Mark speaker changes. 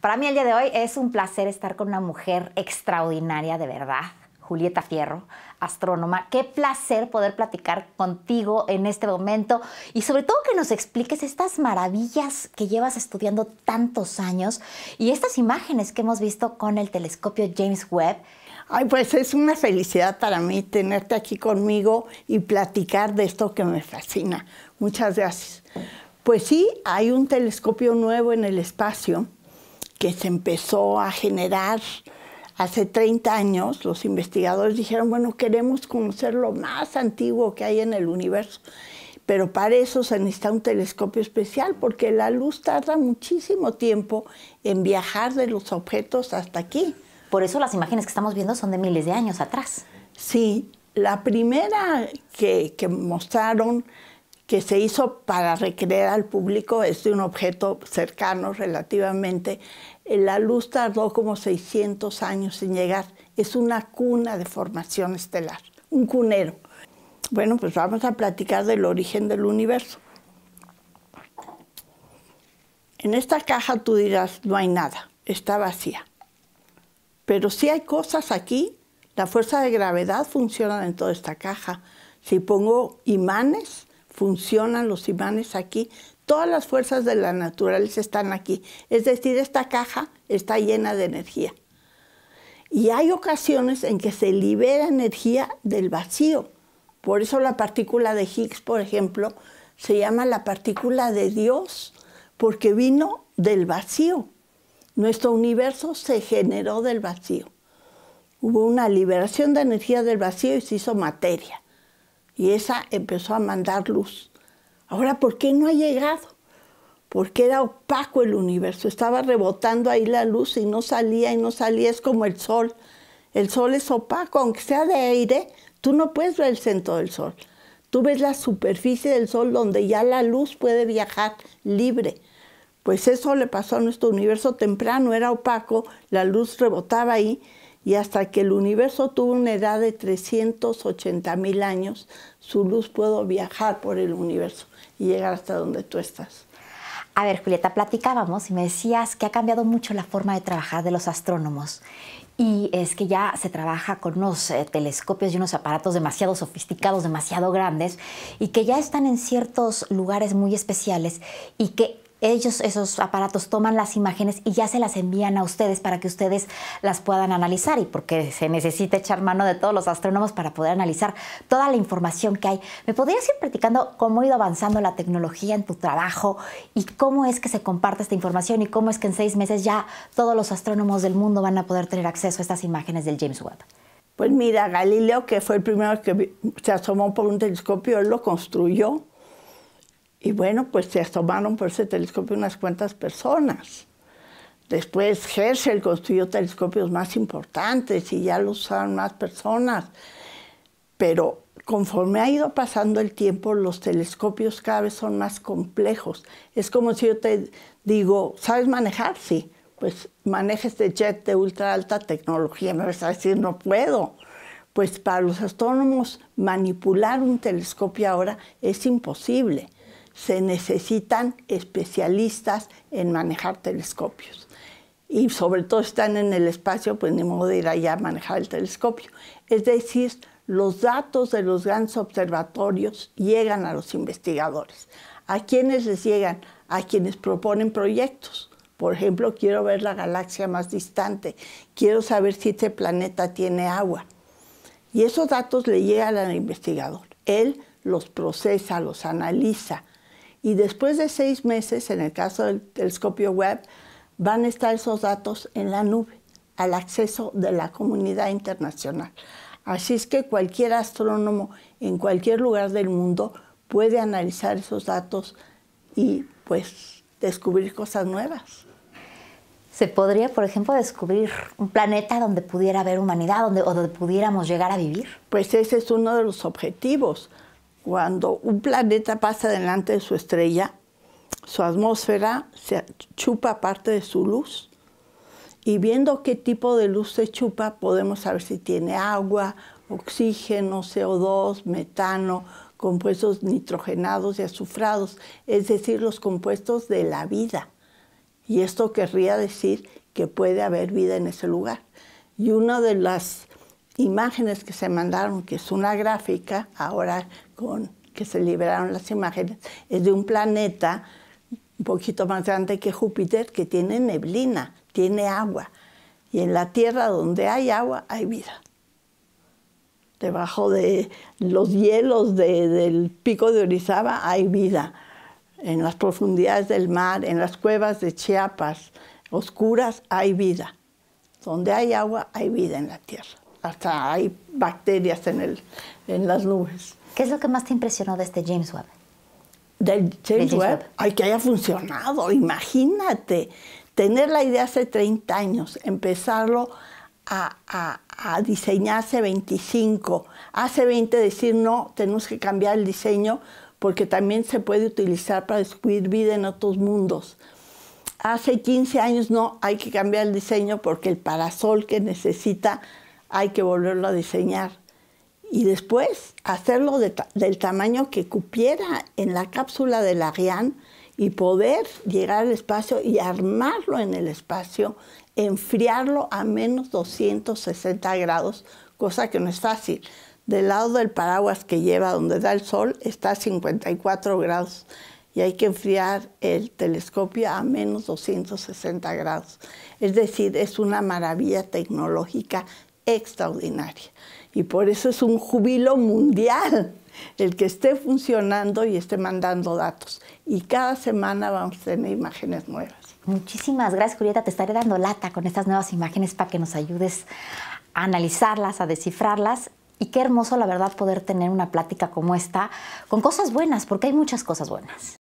Speaker 1: Para mí el día de hoy es un placer estar con una mujer extraordinaria de verdad, Julieta Fierro, astrónoma. Qué placer poder platicar contigo en este momento y sobre todo que nos expliques estas maravillas que llevas estudiando tantos años
Speaker 2: y estas imágenes que hemos visto con el telescopio James Webb. Ay, pues es una felicidad para mí tenerte aquí conmigo y platicar de esto que me fascina. Muchas gracias. Pues sí, hay un telescopio nuevo en el espacio que se empezó a generar hace 30 años, los investigadores dijeron, bueno, queremos conocer lo más antiguo que hay en el universo, pero para eso se necesita un telescopio especial porque la luz tarda muchísimo tiempo en viajar de los objetos hasta aquí. Por eso las imágenes que estamos viendo son de miles de años atrás. Sí, la primera que, que mostraron que se hizo para recrear al público, es de un objeto cercano relativamente. Eh, la luz tardó como 600 años en llegar. Es una cuna de formación estelar, un cunero. Bueno, pues vamos a platicar del origen del universo. En esta caja tú dirás, no hay nada, está vacía. Pero sí hay cosas aquí. La fuerza de gravedad funciona en toda esta caja. Si pongo imanes, funcionan los imanes aquí, todas las fuerzas de la naturaleza están aquí. Es decir, esta caja está llena de energía. Y hay ocasiones en que se libera energía del vacío. Por eso la partícula de Higgs, por ejemplo, se llama la partícula de Dios, porque vino del vacío. Nuestro universo se generó del vacío. Hubo una liberación de energía del vacío y se hizo materia y esa empezó a mandar luz. Ahora, ¿por qué no ha llegado? Porque era opaco el universo, estaba rebotando ahí la luz y no salía y no salía, es como el sol. El sol es opaco, aunque sea de aire, tú no puedes ver el centro del sol. Tú ves la superficie del sol donde ya la luz puede viajar libre. Pues eso le pasó a nuestro universo temprano, era opaco, la luz rebotaba ahí y hasta que el universo tuvo una edad de 380 mil años, su luz pudo viajar por el universo y llegar hasta donde tú estás. A ver, Julieta, platicábamos y me decías que ha
Speaker 1: cambiado mucho la forma de trabajar de los astrónomos. Y es que ya se trabaja con unos eh, telescopios y unos aparatos demasiado sofisticados, demasiado grandes, y que ya están en ciertos lugares muy especiales y que ellos, esos aparatos, toman las imágenes y ya se las envían a ustedes para que ustedes las puedan analizar y porque se necesita echar mano de todos los astrónomos para poder analizar toda la información que hay. ¿Me podrías ir platicando cómo ha ido avanzando la tecnología en tu trabajo y cómo es que se comparte esta información y cómo es que en seis meses ya todos los astrónomos del mundo van a poder tener acceso a estas imágenes del James Webb?
Speaker 2: Pues mira, Galileo, que fue el primero que se asomó por un telescopio, él lo construyó y bueno, pues se asomaron por ese telescopio unas cuantas personas. Después Herschel construyó telescopios más importantes y ya lo usaron más personas. Pero conforme ha ido pasando el tiempo, los telescopios cada vez son más complejos. Es como si yo te digo, ¿sabes manejar? Sí. Pues maneja este jet de ultra alta tecnología. Me vas a decir, no puedo. Pues para los astrónomos manipular un telescopio ahora es imposible se necesitan especialistas en manejar telescopios. Y sobre todo están en el espacio, pues ni modo de ir allá a manejar el telescopio. Es decir, los datos de los grandes observatorios llegan a los investigadores. ¿A quienes les llegan? A quienes proponen proyectos. Por ejemplo, quiero ver la galaxia más distante, quiero saber si este planeta tiene agua. Y esos datos le llegan al investigador. Él los procesa, los analiza, y después de seis meses, en el caso del telescopio web, van a estar esos datos en la nube, al acceso de la comunidad internacional. Así es que cualquier astrónomo en cualquier lugar del mundo puede analizar esos datos y pues descubrir cosas nuevas.
Speaker 1: ¿Se podría, por ejemplo, descubrir un planeta donde pudiera haber humanidad donde, o donde pudiéramos
Speaker 2: llegar a vivir? Pues ese es uno de los objetivos. Cuando un planeta pasa delante de su estrella, su atmósfera se chupa parte de su luz y viendo qué tipo de luz se chupa, podemos saber si tiene agua, oxígeno, CO2, metano, compuestos nitrogenados y azufrados, es decir, los compuestos de la vida. Y esto querría decir que puede haber vida en ese lugar. Y una de las imágenes que se mandaron, que es una gráfica, ahora con que se liberaron las imágenes, es de un planeta un poquito más grande que Júpiter que tiene neblina, tiene agua. Y en la Tierra donde hay agua hay vida. Debajo de los hielos del pico de Orizaba hay vida. En las profundidades del mar, en las cuevas de Chiapas oscuras hay vida. Donde hay agua hay vida en la Tierra hasta hay bacterias en, las nubes. ¿Qué es lo que más te impresionó de este James Webb? Del James, Webb, Hay que haya funcionado, imagínate, tener la idea hace 30 años, empezarlo a, a, a diseñar hace 25, hace 20 decir no, tenemos que cambiar el diseño porque también se puede utilizar para descubrir vida en otros mundos. Hace 15 años no, hay que cambiar el diseño porque el parasol que necesita hay que volverlo a diseñar y después hacerlo del tamaño que cupiera en la cápsula del Ariane y poder llegar al espacio y armarlo en el espacio, enfriarlo a menos 260 grados, cosa que no es fácil. Del lado del paraguas que lleva donde da el sol está a 54 grados y hay que enfriar el telescopio a menos 260 grados. Es decir, es una maravilla tecnológica extraordinaria. Y por eso es un jubilo mundial el que esté funcionando y esté mandando datos. Y cada semana vamos a tener imágenes nuevas. Muchísimas gracias, Julieta.
Speaker 1: Te estaré dando lata con estas nuevas imágenes para que nos ayudes a analizarlas, a descifrarlas. Y qué hermoso, la verdad, poder tener una plática como esta con cosas buenas, porque hay muchas cosas buenas.